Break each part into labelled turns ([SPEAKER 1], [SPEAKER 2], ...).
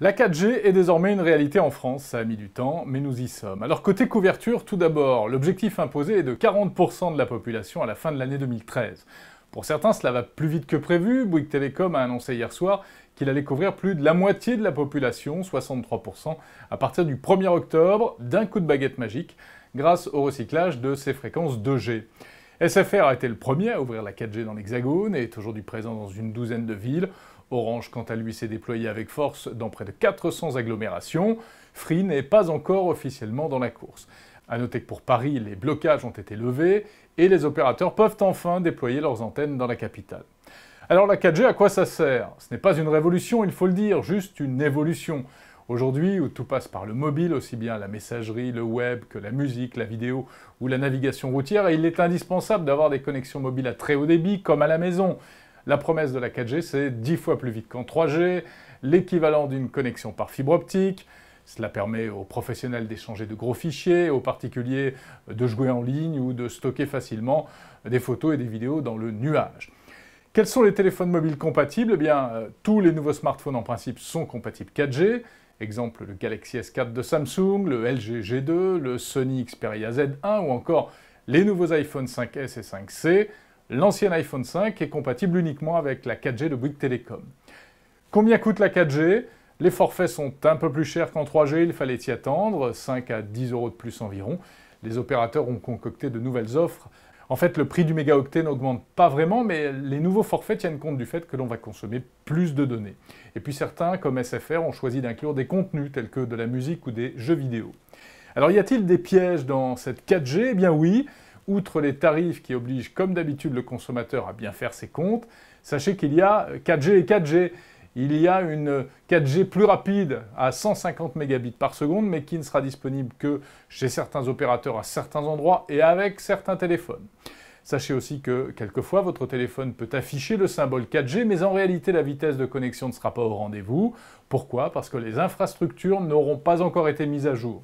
[SPEAKER 1] La 4G est désormais une réalité en France, ça a mis du temps, mais nous y sommes. Alors côté couverture, tout d'abord, l'objectif imposé est de 40% de la population à la fin de l'année 2013. Pour certains, cela va plus vite que prévu. Bouygues Telecom a annoncé hier soir qu'il allait couvrir plus de la moitié de la population, 63%, à partir du 1er octobre, d'un coup de baguette magique, grâce au recyclage de ses fréquences 2G. SFR a été le premier à ouvrir la 4G dans l'Hexagone et est aujourd'hui présent dans une douzaine de villes. Orange, quant à lui, s'est déployé avec force dans près de 400 agglomérations. Free n'est pas encore officiellement dans la course. A noter que pour Paris, les blocages ont été levés et les opérateurs peuvent enfin déployer leurs antennes dans la capitale. Alors la 4G, à quoi ça sert Ce n'est pas une révolution, il faut le dire, juste une évolution. Aujourd'hui, où tout passe par le mobile, aussi bien la messagerie, le web que la musique, la vidéo ou la navigation routière, il est indispensable d'avoir des connexions mobiles à très haut débit comme à la maison. La promesse de la 4G, c'est 10 fois plus vite qu'en 3G, l'équivalent d'une connexion par fibre optique. Cela permet aux professionnels d'échanger de gros fichiers, aux particuliers de jouer en ligne ou de stocker facilement des photos et des vidéos dans le nuage. Quels sont les téléphones mobiles compatibles eh bien, euh, tous les nouveaux smartphones en principe sont compatibles 4G. Exemple, le Galaxy S4 de Samsung, le LG G2, le Sony Xperia Z1 ou encore les nouveaux iPhone 5S et 5C. L'ancien iPhone 5 est compatible uniquement avec la 4G de Bouygues Telecom. Combien coûte la 4G Les forfaits sont un peu plus chers qu'en 3G, il fallait s'y attendre, 5 à 10 euros de plus environ. Les opérateurs ont concocté de nouvelles offres en fait, le prix du mégaoctet n'augmente pas vraiment, mais les nouveaux forfaits tiennent compte du fait que l'on va consommer plus de données. Et puis certains, comme SFR, ont choisi d'inclure des contenus tels que de la musique ou des jeux vidéo. Alors y a-t-il des pièges dans cette 4G Eh bien oui, outre les tarifs qui obligent comme d'habitude le consommateur à bien faire ses comptes, sachez qu'il y a 4G et 4G. Il y a une 4G plus rapide à 150 mégabits par seconde, mais qui ne sera disponible que chez certains opérateurs à certains endroits et avec certains téléphones. Sachez aussi que quelquefois votre téléphone peut afficher le symbole 4G, mais en réalité la vitesse de connexion ne sera pas au rendez-vous. Pourquoi Parce que les infrastructures n'auront pas encore été mises à jour.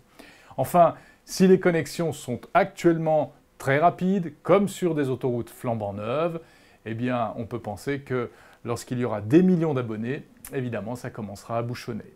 [SPEAKER 1] Enfin, si les connexions sont actuellement très rapides, comme sur des autoroutes flambant neuves, eh bien, on peut penser que lorsqu'il y aura des millions d'abonnés, évidemment, ça commencera à bouchonner.